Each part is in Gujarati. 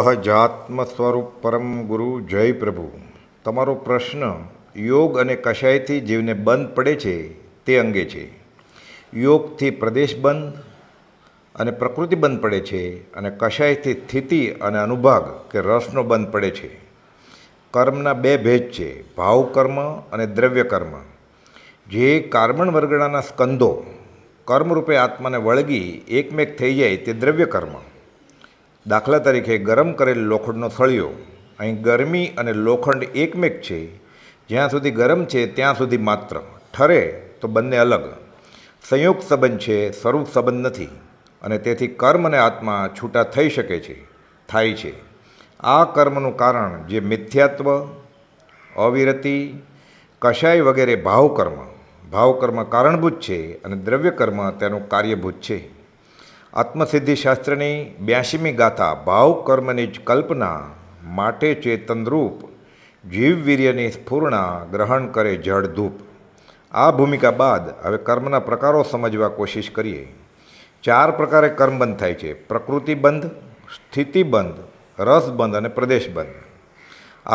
સહજાત્મ સ્વરૂપ પરમ ગુરુ જય પ્રભુ તમારો પ્રશ્ન યોગ અને કશાયથી જીવને બંધ પડે છે તે અંગે છે યોગથી પ્રદેશ બંધ અને પ્રકૃતિ બંધ પડે છે અને કશાયથી સ્થિતિ અને અનુભાગ કે રસનો બંધ પડે છે કર્મના બે ભેદ છે ભાવ કર્મ અને દ્રવ્ય કર્મ જે કાર્બન વર્ગણાના સ્કંદો કર્મરૂપે આત્માને વળગી એકમેક થઈ જાય તે દ્રવ્ય કર્મ દાખલા તરીકે ગરમ કરેલ લોખંડનો સળિયો અહીં ગરમી અને લોખંડ એકમેક છે જ્યાં સુધી ગરમ છે ત્યાં સુધી માત્ર ઠરે તો બંને અલગ સંયોગ સંબંધ છે સ્વરૂપ સંબંધ નથી અને તેથી કર્મ અને આત્મા છૂટા થઈ શકે છે થાય છે આ કર્મનું કારણ જે મિથ્યાત્વ અવિરતિ કશાય વગેરે ભાવકર્મ ભાવકર્મ કારણભૂત છે અને દ્રવ્યકર્મ તેનું કાર્યભૂત છે આત્મસિદ્ધિ શાસ્ત્રની બ્યાસીમી ગાથા ભાવ કર્મની જ કલ્પના માટે ચેતનરૂપ જીવવીર્યની સ્ફૂર્ણા ગ્રહણ કરે જળધૂપ આ ભૂમિકા બાદ હવે કર્મના પ્રકારો સમજવા કોશિશ કરીએ ચાર પ્રકારે કર્મ બંધ થાય છે પ્રકૃતિ બંધ સ્થિતિ બંધ રસ બંધ અને પ્રદેશ બંધ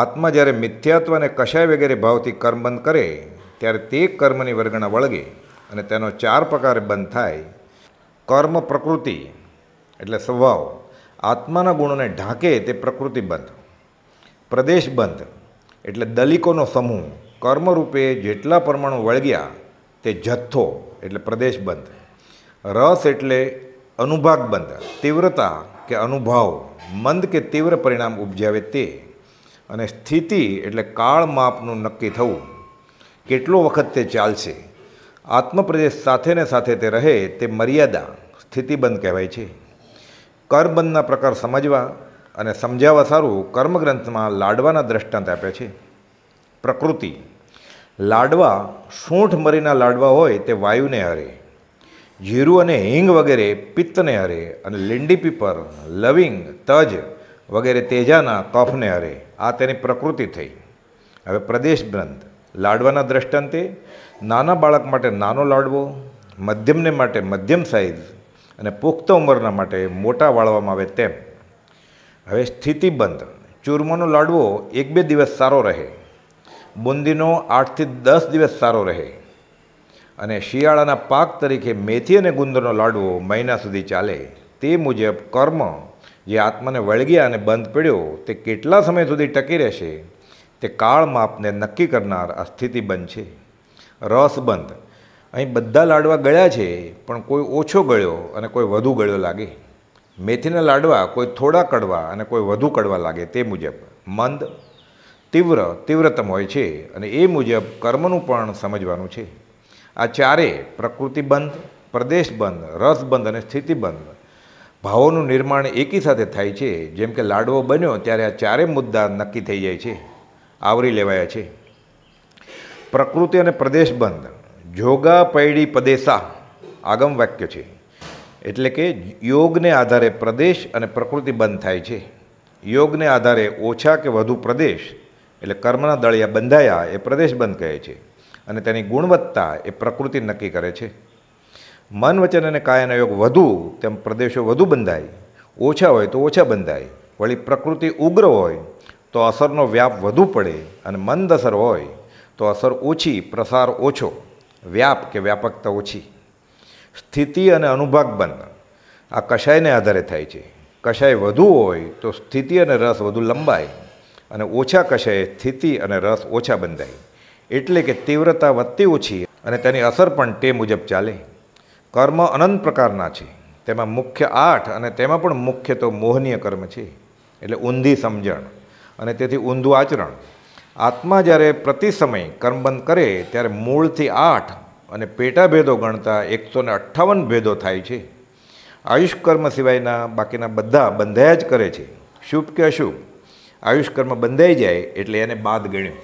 આત્મા જ્યારે મિથ્યાત્વ અને કશાય વગેરે ભાવથી કર્મ બંધ કરે ત્યારે તે કર્મની વર્ગણા વળગે અને તેનો ચાર પ્રકારે બંધ થાય કર્મ પ્રકૃતિ એટલે સ્વભાવ આત્માના ગુણોને ઢાંકે તે પ્રકૃતિ બંધ પ્રદેશ બંધ એટલે દલિકોનો સમૂહ કર્મરૂપે જેટલા પરમાણુ વળગ્યા તે જથ્થો એટલે પ્રદેશ બંધ રસ એટલે અનુભાગ બંધ તીવ્રતા કે અનુભવ મંદ કે તીવ્ર પરિણામ ઉપજાવે તે અને સ્થિતિ એટલે કાળ માપનું નક્કી થવું કેટલો વખત તે ચાલશે આત્મપ્રદેશ સાથેને સાથે તે રહે તે મર્યાદા સ્થિતિબંધ કહેવાય છે કર્મબંધના પ્રકાર સમજવા અને સમજાવવા સારું કર્મગ્રંથમાં લાડવાના દ્રષ્ટાંત આપ્યા છે પ્રકૃતિ લાડવા સૂંઠ મરીના લાડવા હોય તે વાયુને હરે જીરુ અને હિંગ વગેરે પિત્તને હરે અને લીંડી પીપર લવિંગ તજ વગેરે તેજાના કફને હરે આ તેની પ્રકૃતિ થઈ હવે પ્રદેશ ગ્રંથ લાડવાના દ્રષ્ટાંતે નાના બાળક માટે નાનો લાડવો મધ્યમને માટે મધ્યમ સાઇઝ અને પુખ્ત ઉંમરના માટે મોટા વાળવામાં આવે તેમ હવે સ્થિતિ બંધ ચૂરમાનો લાડવો એક બે દિવસ સારો રહે બુંદીનો આઠથી દસ દિવસ સારો રહે અને શિયાળાના પાક તરીકે મેથી અને ગુંદરનો લાડવો મહિના સુધી ચાલે તે મુજબ કર્મ જે આત્માને વળગ્યા અને બંધ પડ્યો તે કેટલા સમય સુધી ટકી રહેશે તે કાળ માપને નક્કી કરનાર આ સ્થિતિબંધ છે રસબંધ અહીં બધા લાડવા ગળ્યા છે પણ કોઈ ઓછો ગળ્યો અને કોઈ વધુ ગળ્યો લાગે મેથીના લાડવા કોઈ થોડા કડવા અને કોઈ વધુ કડવા લાગે તે મુજબ મંદ તીવ્ર તીવ્રતમ હોય છે અને એ મુજબ કર્મનું પણ સમજવાનું છે આ ચારે પ્રકૃતિબંધ પ્રદેશબંધ રસબંધ અને સ્થિતિબંધ ભાવોનું નિર્માણ એકી સાથે થાય છે જેમ કે લાડવો બન્યો ત્યારે આ ચારે મુદ્દા નક્કી થઈ જાય છે આવરી લેવાયા છે પ્રકૃતિ અને પ્રદેશ બંધ જોગા પૈડી પદેસા આગમ વાક્ય છે એટલે કે યોગને આધારે પ્રદેશ અને પ્રકૃતિ બંધ થાય છે યોગને આધારે ઓછા કે વધુ પ્રદેશ એટલે કર્મના દળિયા બંધાયા એ પ્રદેશ બંધ કહે છે અને તેની ગુણવત્તા એ પ્રકૃતિ નક્કી કરે છે મન વચન અને કાયાનો યોગ વધુ તેમ પ્રદેશો વધુ બંધાય ઓછા હોય તો ઓછા બંધાય વળી પ્રકૃતિ ઉગ્ર હોય તો અસરનો વ્યાપ વધુ પડે અને મંદ અસર હોય તો અસર ઓછી પ્રસાર ઓછો વ્યાપ કે વ્યાપકતા ઓછી સ્થિતિ અને અનુભાગ બંધ આ કશાયને આધારે થાય છે કશાય વધુ હોય તો સ્થિતિ અને રસ વધુ લંબાય અને ઓછા કશાય સ્થિતિ અને રસ ઓછા બંધાય એટલે કે તીવ્રતા વધતી ઓછી અને તેની અસર પણ તે મુજબ ચાલે કર્મ અનંત પ્રકારના છે તેમાં મુખ્ય આઠ અને તેમાં પણ મુખ્ય તો મોહનીય કર્મ છે એટલે ઊંધી સમજણ અને તેથી ઊંધું આચરણ આત્મા જ્યારે પ્રતિ સમય કર્મબંધ કરે ત્યારે મૂળથી આઠ અને પેટા ભેદો ગણતા એકસો ને અઠ્ઠાવન ભેદો થાય છે આયુષ્કર્મ સિવાયના બાકીના બધા બંધાયા જ કરે છે શુભ કે અશુભ આયુષ્કર્મ બંધાઈ જાય એટલે એને બાદ ગણ્યું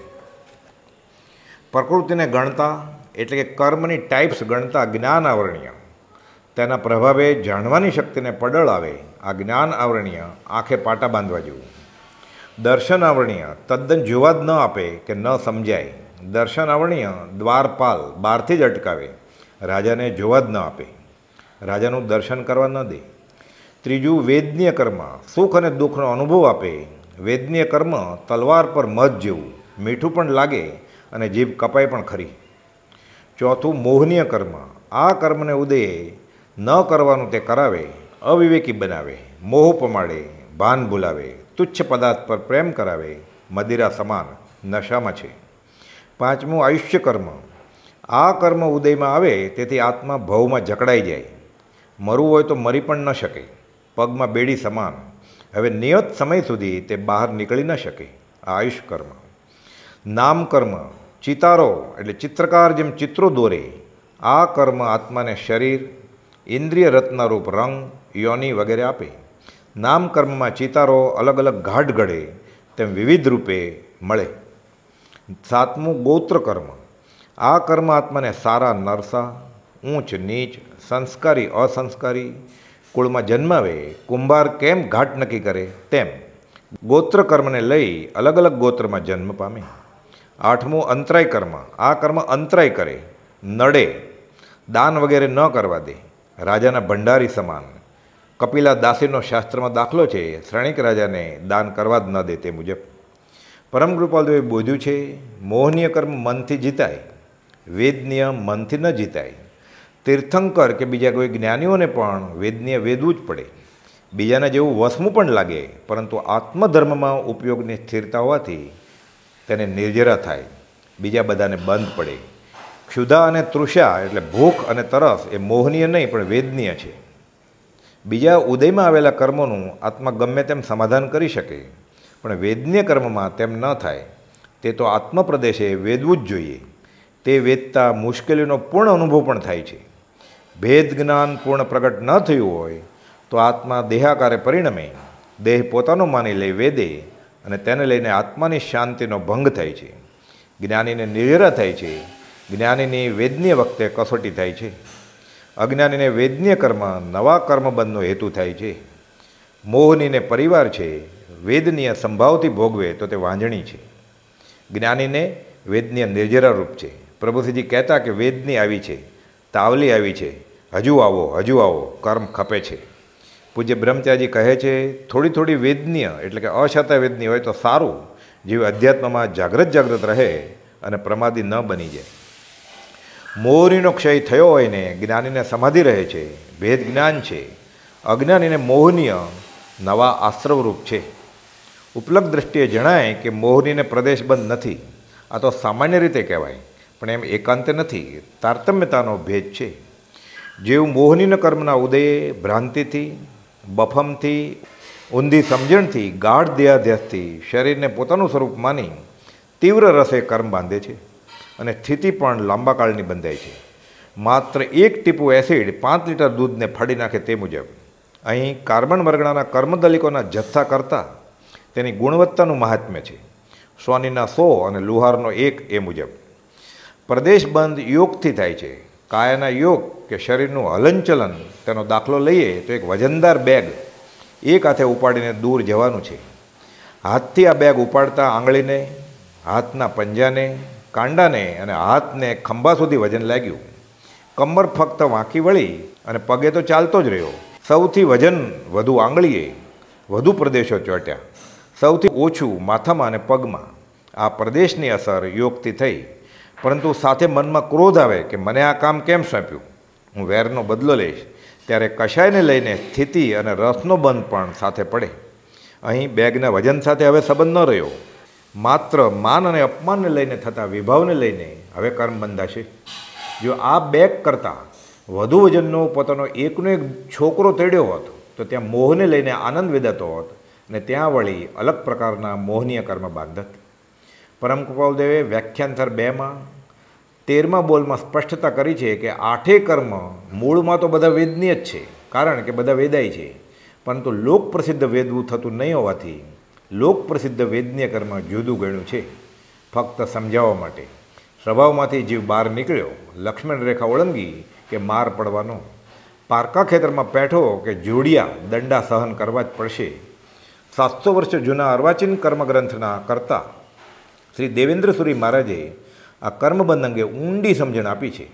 પ્રકૃતિને ગણતા એટલે કે કર્મની ટાઈપ્સ ગણતા જ્ઞાન આવરણીય તેના પ્રભાવે જાણવાની શક્તિને પડળ આવે આ જ્ઞાન આવરણીય આંખે પાટા બાંધવા જેવું દર્શન આવરણીય તદ્દન જોવા જ ન આપે કે ન સમજાય દર્શન આવરણીય દ્વારપાલ બહારથી જ અટકાવે રાજાને જોવા જ ન આપે રાજાનું દર્શન કરવા ન દે ત્રીજું વેદનીય કર્મ સુખ અને દુઃખનો અનુભવ આપે વેદનીય કર્મ તલવાર પર મત જેવું મીઠું પણ લાગે અને જીભ કપાય પણ ખરી ચોથું મોહનીય કર્મ આ કર્મને ઉદયે ન કરવાનું તે કરાવે અવિવેકી બનાવે મોહ પમાડે ભાન ભૂલાવે તુચ્છ પદાર્થ પર પ્રેમ કરાવે મદિરા સમાન નશામાં છે પાંચમું આયુષ્ય કર્મ આ કર્મ ઉદયમાં આવે તેથી આત્મા ભવમાં જકડાઈ જાય મરવું હોય તો મરી પણ ન શકે પગમાં બેડી સમાન હવે નિયત સમય સુધી તે બહાર નીકળી ન શકે આ આયુષ્ય કર્મ નામ કર્મ ચિતારો એટલે ચિત્રકાર જેમ ચિત્રો દોરે આ કર્મ આત્માને શરીર ઇન્દ્રિય રત્નરૂપ રંગ યોની વગેરે આપે નામ કર્મમાં ચિતારો અલગ અલગ ઘાટ ઘડે તેમ વિવિધ રૂપે મળે સાતમું ગોત્ર કર્મ આ કર્મ આત્માને સારા નરસા ઊંચ નીચ સંસ્કારી અસંસ્કારી કુળમાં જન્માવે કુંભાર કેમ ઘાટ નક્કી કરે તેમ ગોત્ર કર્મને લઈ અલગ અલગ ગોત્રમાં જન્મ પામે આઠમું અંતરાય કર્મ આ કર્મ અંતરાય કરે નડે દાન વગેરે ન કરવા દે રાજાના ભંડારી સમાન કપિલા દાસીનો શાસ્ત્રમાં દાખલો છે શ્રેણિક રાજાને દાન કરવા જ ન દે તે મુજબ પરમ પરમકૃપાલદેવે બોધ્યું છે મોહનીય કર્મ મનથી જીતાય વેદનીય મનથી ન જીતાય તીર્થંકર કે બીજા કોઈ જ્ઞાનીઓને પણ વેદનીય વેદવું જ પડે બીજાના જેવું વસમું પણ લાગે પરંતુ આત્મધર્મમાં ઉપયોગની સ્થિરતા હોવાથી તેને નિર્જરા થાય બીજા બધાને બંધ પડે ક્ષુધા અને તૃષા એટલે ભૂખ અને તરસ એ મોહનીય નહીં પણ વેદનીય છે બીજા ઉદયમાં આવેલા કર્મોનું આત્મા ગમે તેમ સમાધાન કરી શકે પણ વેદન્ય કર્મમાં તેમ ન થાય તે તો આત્મપ્રદેશે વેદવું જ જોઈએ તે વેદતા મુશ્કેલીનો પૂર્ણ અનુભવ પણ થાય છે ભેદ જ્ઞાન પૂર્ણ પ્રગટ ન થયું હોય તો આત્મા દેહાકારે પરિણમે દેહ પોતાનો માની લઈ વેદે અને તેને લઈને આત્માની શાંતિનો ભંગ થાય છે જ્ઞાનીને નિર્જરા થાય છે જ્ઞાનીની વેદની વખતે કસોટી થાય છે અજ્ઞાનીને વેદનીય કર્મ નવા કર્મબંધનો હેતુ થાય છે મોહનીને પરિવાર છે વેદનીય સંભાવથી ભોગવે તો તે વાંજણી છે જ્ઞાનીને વેદનીય નિર્જરારૂપ છે પ્રભુશ્રીજી કહેતા કે વેદની આવી છે તાવલી આવી છે હજુ આવો હજુ આવો કર્મ ખપે છે પૂજ્ય બ્રહ્મચાર્યજી કહે છે થોડી થોડી વેદનીય એટલે કે અશતા વેદની હોય તો સારું જેવી અધ્યાત્મમાં જાગ્રત જાગ્રત રહે અને પ્રમાદી ન બની જાય મોહનીનો ક્ષય થયો હોય ને જ્ઞાનીને સમાધિ રહે છે ભેદ જ્ઞાન છે અજ્ઞાનીને મોહનીય નવા આશ્રવરૂપ છે ઉપલબ્ધ દ્રષ્ટિએ જણાય કે મોહનીને પ્રદેશબંધ નથી આ તો સામાન્ય રીતે કહેવાય પણ એમ એકાંત નથી તારતમ્યતાનો ભેદ છે જેવું મોહનીના કર્મના ઉદયે ભ્રાંતિથી બફમથી ઊંધી સમજણથી ગાઢ દેહાધ્યાસથી શરીરને પોતાનું સ્વરૂપ માની તીવ્ર રસે કર્મ બાંધે છે અને સ્થિતિ પણ લાંબા કાળની બંધાય છે માત્ર એક ટીપું એસિડ પાંચ લીટર દૂધને ફાડી નાખે તે મુજબ અહીં કાર્બન વર્ગણાના કર્મદલિકોના જથ્થા કરતાં તેની ગુણવત્તાનું મહાત્મ્ય છે સોનીના સો અને લુહારનો એક એ મુજબ પ્રદેશ બંધ યોગથી થાય છે કાયાના યોગ કે શરીરનું હલનચલન તેનો દાખલો લઈએ તો એક વજનદાર બેગ એક હાથે ઉપાડીને દૂર જવાનું છે હાથથી આ બેગ ઉપાડતા આંગળીને હાથના પંજાને કાંડાને અને હાથને ખંભા સુધી વજન લાગ્યું કમર ફક્ત વાંકી વળી અને પગે તો ચાલતો જ રહ્યો સૌથી વજન વધુ આંગળીએ વધુ પ્રદેશો ચોંટ્યા સૌથી ઓછું માથામાં અને પગમાં આ પ્રદેશની અસર યોગથી થઈ પરંતુ સાથે મનમાં ક્રોધ આવે કે મને આ કામ કેમ સોંપ્યું હું વેરનો બદલો લઈશ ત્યારે કશાયને લઈને સ્થિતિ અને રસનો બંધ પણ સાથે પડે અહીં બેગના વજન સાથે હવે સંબંધ ન રહ્યો માત્ર માન અને અપમાનને લઈને થતા વિભાવને લઈને હવે કર્મ બંધાશે જો આ બેક કરતાં વધુ વજનનો પોતાનો એકનો એક છોકરો તેડ્યો હોત તો ત્યાં મોહને લઈને આનંદ વેદાતો હોત ને ત્યાં વળી અલગ પ્રકારના મોહનીય કર્મ બાંધત પરમ પરમકૃપાલદેવે વ્યાખ્યાનસર બેમાં તેરમા બોલમાં સ્પષ્ટતા કરી છે કે આઠે કર્મ મૂળમાં તો બધા વેદની જ છે કારણ કે બધા વેદાય છે પરંતુ લોકપ્રસિદ્ધ વેદવું થતું નહીં હોવાથી લોકપ્રસિદ્ધ વેદનીય કર્મ જુદું ગણ્યું છે ફક્ત સમજાવવા માટે સ્વભાવમાંથી જીવ બહાર નીકળ્યો લક્ષ્મણ રેખા ઓળંગી કે માર પડવાનો પારકા ખેતરમાં પેઠો કે જોડિયા દંડા સહન કરવા જ પડશે સાતસો વર્ષ જૂના અર્વાચીન કર્મગ્રંથના કરતા શ્રી દેવેન્દ્ર સુરી મહારાજે આ કર્મબંધ અંગે ઊંડી સમજણ આપી છે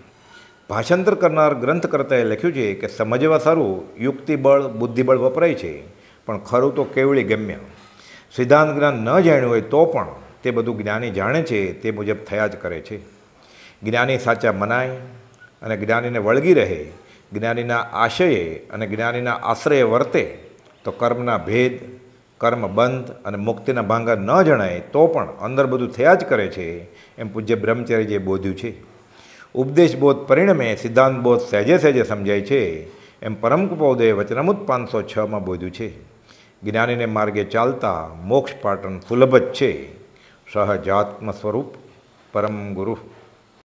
ભાષાંતર કરનાર ગ્રંથકર્તાએ લખ્યું છે કે સમજવા સારું યુક્તિબળ બુદ્ધિબળ વપરાય છે પણ ખરું તો કેવળી ગમ્ય સિદ્ધાંત જ્ઞાન ન જાણ્યું હોય તો પણ તે બધું જ્ઞાની જાણે છે તે મુજબ થયા જ કરે છે જ્ઞાની સાચા મનાય અને જ્ઞાનીને વળગી રહે જ્ઞાનીના આશયે અને જ્ઞાનીના આશ્રયે વર્તે તો કર્મના ભેદ કર્મ બંધ અને મુક્તિના ભાંગા ન જણાય તો પણ અંદર બધું થયા જ કરે છે એમ પૂજ્ય બ્રહ્મચર્યજીએ બોધ્યું છે ઉપદેશ બોધ પરિણમે સિદ્ધાંત બોધ સહેજે સહેજે સમજાય છે એમ પરમકુપોદે વચનમુત પાંચસો છમાં બોધ્યું છે જ્ઞાનીને માર્ગે ચાલતા મોક્ષ પાટન સુલભ જ છે સહજાત્મ સ્વરૂપ પરમ ગુરુ